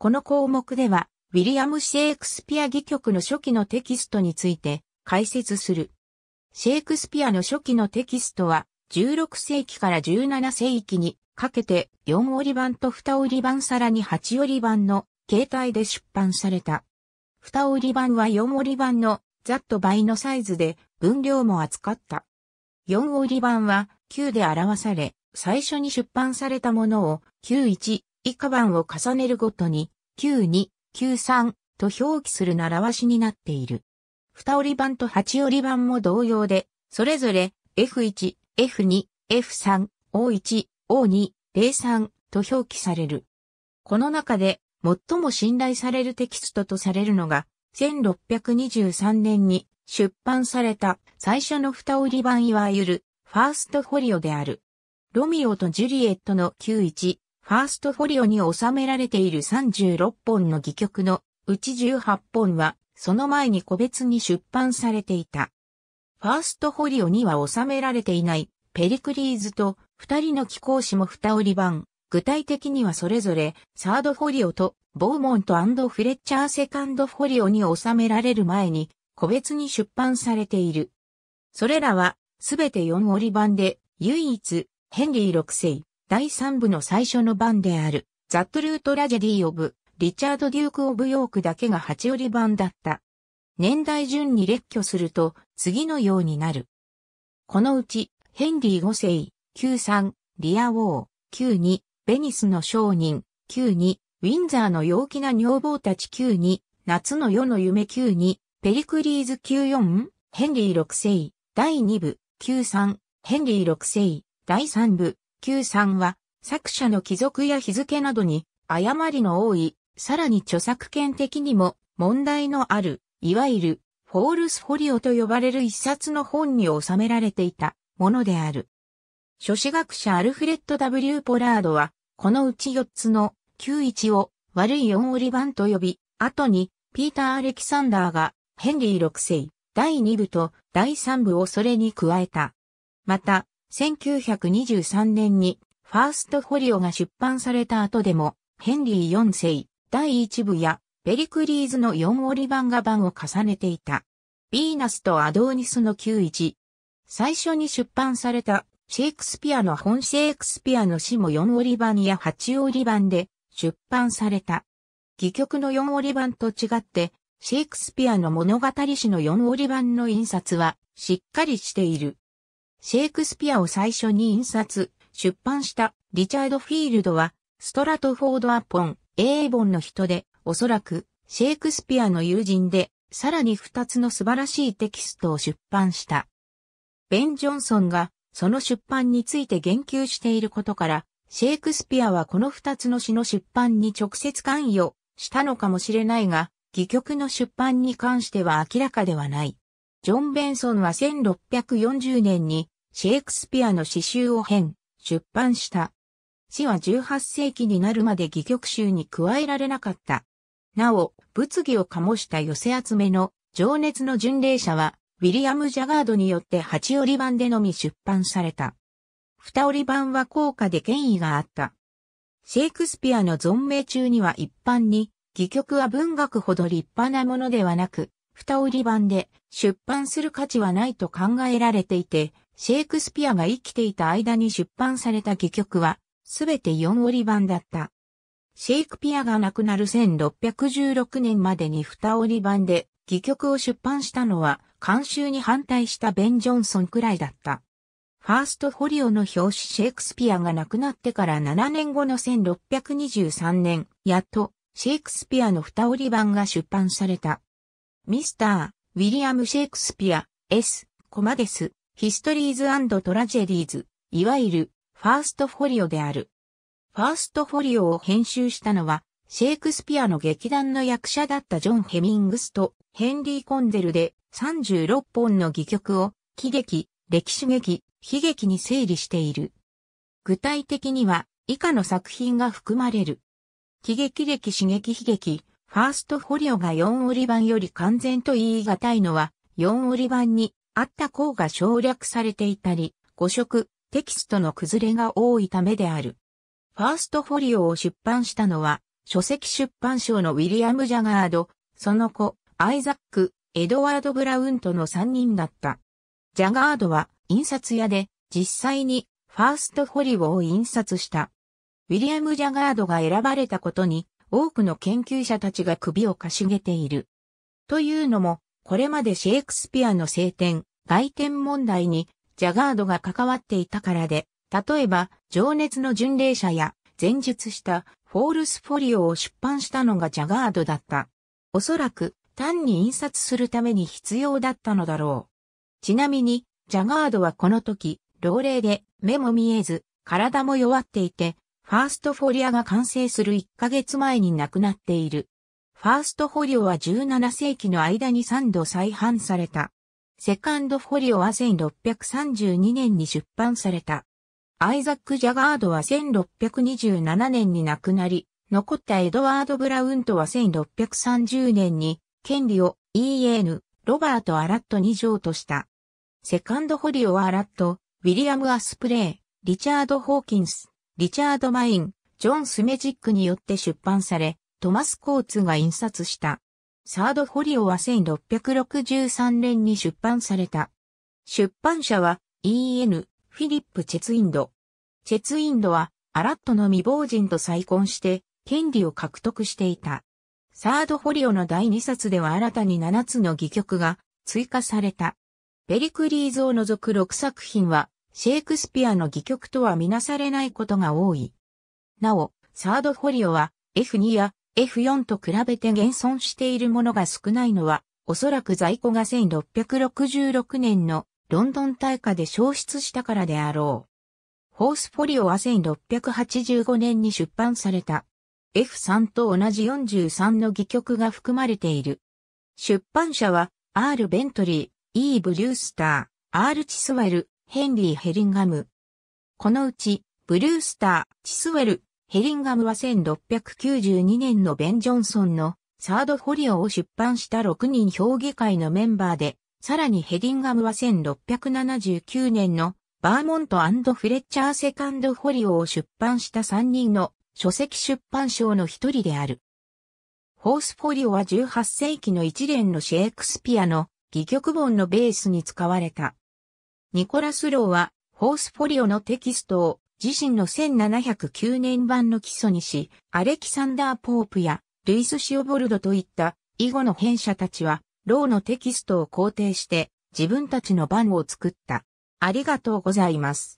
この項目では、ウィリアム・シェイクスピア戯曲の初期のテキストについて解説する。シェイクスピアの初期のテキストは、16世紀から17世紀にかけて4折版と2折版さらに8折版の形態で出版された。2折版は4折版のざっと倍のサイズで分量も扱った。4折版は9で表され、最初に出版されたものを91以下番を重ねるごとに、92、93と表記する習わしになっている。二折り版と八折り版も同様で、それぞれ F1、F2、F3、O1、O2、03と表記される。この中で最も信頼されるテキストとされるのが、1623年に出版された最初の二折り版いわゆるファーストフォリオである。ロミオとジュリエットの91、ファーストフォリオに収められている36本の戯曲のうち18本は、その前に個別に出版されていた。ファーストフォリオには収められていないペリクリーズと二人の貴公子も二折版。具体的にはそれぞれサードフォリオとボーモントフレッチャーセカンドフォリオに収められる前に個別に出版されている。それらはすべて四折版で唯一ヘンリー6世、第三部の最初の版である、ザットルートラジェディオブ、リチャード・デューク・オブ・ヨークだけが8折版だった。年代順に列挙すると、次のようになる。このうち、ヘンリー5世、93、リアウォー、92、ベニスの商人、92、ウィンザーの陽気な女房たち92、夏の夜の夢92、ペリクリーズ94、ヘンリー6世、第2部、93、ヘンリー6世、第3部、93は、作者の帰属や日付などに、誤りの多い、さらに著作権的にも、問題のある、いわゆる、フォールスフォリオと呼ばれる一冊の本に収められていたものである。書士学者アルフレッド W. ポラードは、このうち4つの91を悪い4折版と呼び、後にピーター・アレキサンダーがヘンリー6世第2部と第3部をそれに加えた。また、1923年にファーストフォリオが出版された後でも、ヘンリー4世、第1部や、ベリクリーズの4折版画版を重ねていた。ヴィーナスとアドーニスの91。最初に出版された、シェイクスピアの本シェイクスピアの詩も4折版や8折版で出版された。戯曲の4折版と違って、シェイクスピアの物語詩の4折版の印刷はしっかりしている。シェイクスピアを最初に印刷、出版したリチャード・フィールドは、ストラトフォード・アポン、エーボンの人で、おそらく、シェイクスピアの友人で、さらに二つの素晴らしいテキストを出版した。ベン・ジョンソンが、その出版について言及していることから、シェイクスピアはこの二つの詩の出版に直接関与したのかもしれないが、戯曲の出版に関しては明らかではない。ジョン・ベンソンは1640年にシェイクスピアの詩集を編、出版した。詩は18世紀になるまで戯曲集に加えられなかった。なお、物議を醸した寄せ集めの情熱の巡礼者は、ウィリアム・ジャガードによって八折版でのみ出版された。二折版は高価で権威があった。シェイクスピアの存命中には一般に、戯曲は文学ほど立派なものではなく、二折版で出版する価値はないと考えられていて、シェイクスピアが生きていた間に出版された戯曲は、すべて4折版だった。シェイクピアが亡くなる1616年までに2折版で、戯曲を出版したのは、監修に反対したベン・ジョンソンくらいだった。ファーストフォリオの表紙シェイクスピアが亡くなってから7年後の1623年、やっと、シェイクスピアの二折版が出版された。ミスター、ウィリアム・シェイクスピア、S、コマです。ヒストリーズトラジェディーズ、いわゆる、ファーストフォリオである。ファーストフォリオを編集したのは、シェイクスピアの劇団の役者だったジョン・ヘミングスとヘンリー・コンデルで36本の戯曲を喜劇、歴史劇、悲劇に整理している。具体的には以下の作品が含まれる。喜劇歴史劇悲劇、ファーストフォリオが4折版より完全と言い難いのは4折版にあった項が省略されていたり、誤植、テキストの崩れが多いためである。ファーストフォリオを出版したのは、書籍出版賞のウィリアム・ジャガード、その子、アイザック、エドワード・ブラウンとの3人だった。ジャガードは、印刷屋で、実際に、ファーストフォリオを印刷した。ウィリアム・ジャガードが選ばれたことに、多くの研究者たちが首をかしげている。というのも、これまでシェイクスピアの聖典、外見問題にジャガードが関わっていたからで、例えば、情熱の巡礼者や、前述したフォールスフォリオを出版したのがジャガードだった。おそらく、単に印刷するために必要だったのだろう。ちなみに、ジャガードはこの時、老齢で目も見えず、体も弱っていて、ファーストフォリアが完成する1ヶ月前に亡くなっている。ファーストフォリオは17世紀の間に3度再販された。セカンドフォリオは1632年に出版された。アイザック・ジャガードは1627年に亡くなり、残ったエドワード・ブラウンとは1630年に、権利を E.N. ロバート・アラットに譲渡した。セカンドフォリオはアラット、ウィリアム・アスプレイ、リチャード・ホーキンス、リチャード・マイン、ジョン・スメジックによって出版され、トマス・コーツが印刷した。サードフォリオは1663年に出版された。出版社は E.N. フィリップ・チェツインド。チェツインドはアラットの未亡人と再婚して権利を獲得していた。サードフォリオの第2冊では新たに7つの戯曲が追加された。ペリクリーズを除く6作品はシェイクスピアの戯曲とはみなされないことが多い。なお、サードフォリオは F2 や F4 と比べて現存しているものが少ないのは、おそらく在庫が1666年のロンドン大火で消失したからであろう。ホースフォリオは1685年に出版された。F3 と同じ43の戯曲が含まれている。出版社は、R. ベントリー、E. ブリュースター、R. チスウェル、ヘンリー・ヘリンガム。このうち、ブルースター、チスウェル、ヘリンガムは1692年のベン・ジョンソンのサードフォリオを出版した6人評議会のメンバーで、さらにヘリンガムは1679年のバーモントフレッチャーセカンドフォリオを出版した3人の書籍出版賞の一人である。ホースフォリオは18世紀の一連のシェイクスピアの戯曲本のベースに使われた。ニコラス・ローはホースフォリオのテキストを自身の1709年版の基礎にし、アレキサンダー・ポープやルイス・シオボルドといった囲碁の編者たちは、ローのテキストを肯定して自分たちの版を作った。ありがとうございます。